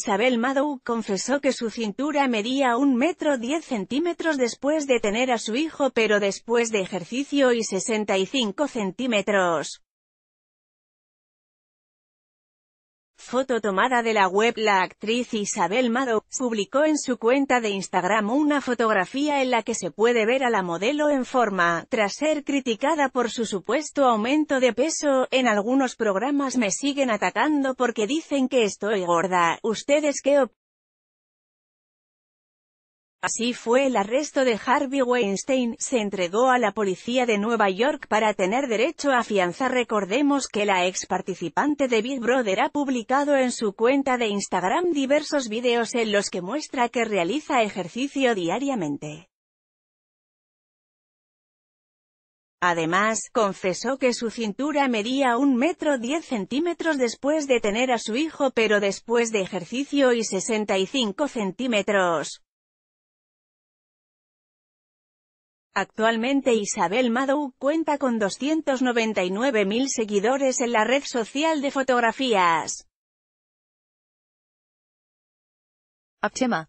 Isabel Madou confesó que su cintura medía un metro diez centímetros después de tener a su hijo pero después de ejercicio y 65 centímetros. Foto tomada de la web La actriz Isabel Mado, publicó en su cuenta de Instagram una fotografía en la que se puede ver a la modelo en forma, tras ser criticada por su supuesto aumento de peso, en algunos programas me siguen atacando porque dicen que estoy gorda, ¿ustedes qué op? Así fue el arresto de Harvey Weinstein, se entregó a la policía de Nueva York para tener derecho a fianza. Recordemos que la ex participante de Big Brother ha publicado en su cuenta de Instagram diversos videos en los que muestra que realiza ejercicio diariamente. Además, confesó que su cintura medía un metro diez centímetros después de tener a su hijo pero después de ejercicio y 65 centímetros. Actualmente Isabel Madou cuenta con 299.000 seguidores en la red social de fotografías. Optima.